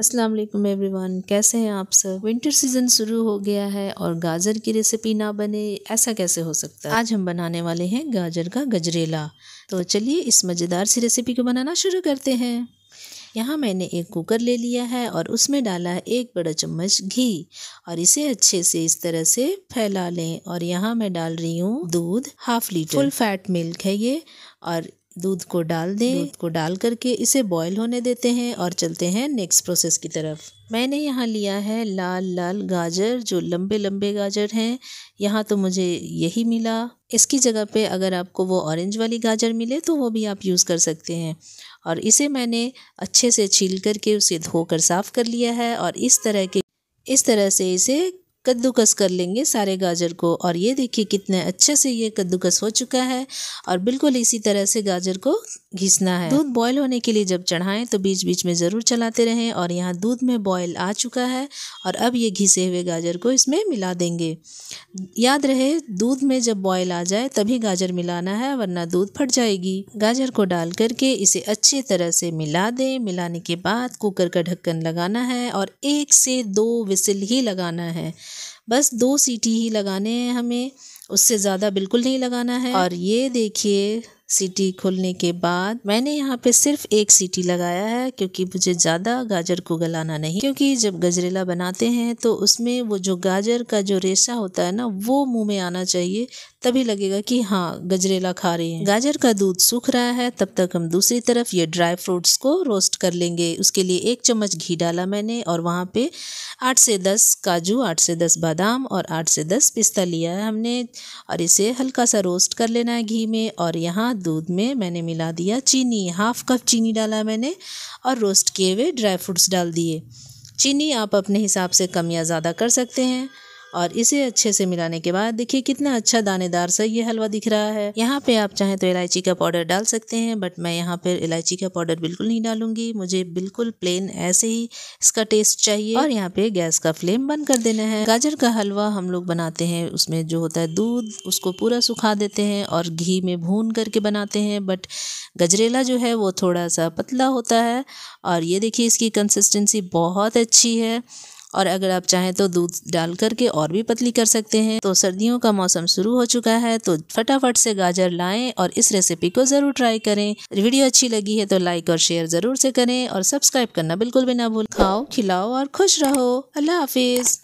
अस्सलाम वालेकुम एवरीवन कैसे हैं आप सब विंटर सीज़न शुरू हो गया है और गाजर की रेसिपी ना बने ऐसा कैसे हो सकता है आज हम बनाने वाले हैं गाजर का गजरेला तो चलिए इस मज़ेदार सी रेसिपी को बनाना शुरू करते हैं यहाँ मैंने एक कुकर ले लिया है और उसमें डाला है एक बड़ा चम्मच घी और इसे अच्छे से इस तरह से फैला लें और यहाँ मैं डाल रही हूँ दूध half litre full fat milk है ये और दूध को डाल दें दूध को डाल करके इसे बॉयल होने देते हैं और चलते हैं नेक्स्ट प्रोसेस की तरफ मैंने यहाँ लिया है लाल लाल गाजर जो लंबे लंबे गाजर हैं यहाँ तो मुझे यही मिला इसकी जगह पे अगर आपको वो ऑरेंज वाली गाजर मिले तो वो भी आप यूज़ कर सकते हैं और इसे मैंने अच्छे से छील करके उसे धोकर साफ़ कर लिया है और इस तरह के इस तरह से इसे कद्दूकस कर लेंगे सारे गाजर को और ये देखिए कितने अच्छे से ये कद्दूकस हो चुका है और बिल्कुल इसी तरह से गाजर को घिसना है दूध बॉयल होने के लिए जब चढ़ाएं तो बीच बीच में ज़रूर चलाते रहें और यहाँ दूध में बॉयल आ चुका है और अब ये घिसे हुए गाजर को इसमें मिला देंगे याद रहे दूध में जब बॉयल आ जाए तभी गाजर मिलाना है वरना दूध फट जाएगी गाजर को डाल करके इसे अच्छे तरह से मिला दें मिलाने के बाद कुकर का ढक्कन लगाना है और एक से दो विसिल ही लगाना है बस दो सीटी ही लगाने हैं हमें उससे ज़्यादा बिल्कुल नहीं लगाना है और ये देखिए सीटी खोलने के बाद मैंने यहाँ पे सिर्फ एक सीटी लगाया है क्योंकि मुझे ज़्यादा गाजर को गलाना नहीं क्योंकि जब गजरेला बनाते हैं तो उसमें वो जो गाजर का जो रेशा होता है ना वो मुंह में आना चाहिए तभी लगेगा कि हाँ गजरेला खा रहे हैं गाजर का दूध सूख रहा है तब तक हम दूसरी तरफ ये ड्राई फ्रूट्स को रोस्ट कर लेंगे उसके लिए एक चम्मच घी डाला मैंने और वहाँ पे आठ से दस काजू आठ से दस बादाम और आठ से दस पिस्ता लिया है हमने और इसे हल्का सा रोस्ट कर लेना है घी में और यहाँ दूध में मैंने मिला दिया चीनी हाफ कप चीनी डाला मैंने और रोस्ट किए हुए ड्राई फ्रूट्स डाल दिए चीनी आप अपने हिसाब से कम या ज़्यादा कर सकते हैं और इसे अच्छे से मिलाने के बाद देखिए कितना अच्छा दानेदार सा ये हलवा दिख रहा है यहाँ पे आप चाहें तो इलायची का पाउडर डाल सकते हैं बट मैं यहाँ पर इलायची का पाउडर बिल्कुल नहीं डालूंगी मुझे बिल्कुल प्लेन ऐसे ही इसका टेस्ट चाहिए और यहाँ पे गैस का फ्लेम बंद कर देना है गाजर का हलवा हम लोग बनाते हैं उसमें जो होता है दूध उसको पूरा सुखा देते हैं और घी में भून करके बनाते हैं बट गजरेला जो है वो थोड़ा सा पतला होता है और ये देखिए इसकी कंसिस्टेंसी बहुत अच्छी है और अगर आप चाहें तो दूध डाल करके और भी पतली कर सकते हैं तो सर्दियों का मौसम शुरू हो चुका है तो फटाफट से गाजर लाएं और इस रेसिपी को ज़रूर ट्राई करें वीडियो अच्छी लगी है तो लाइक और शेयर ज़रूर से करें और सब्सक्राइब करना बिल्कुल भी ना भूल खाओ खिलाओ और खुश रहो अल्लाह हाफिज़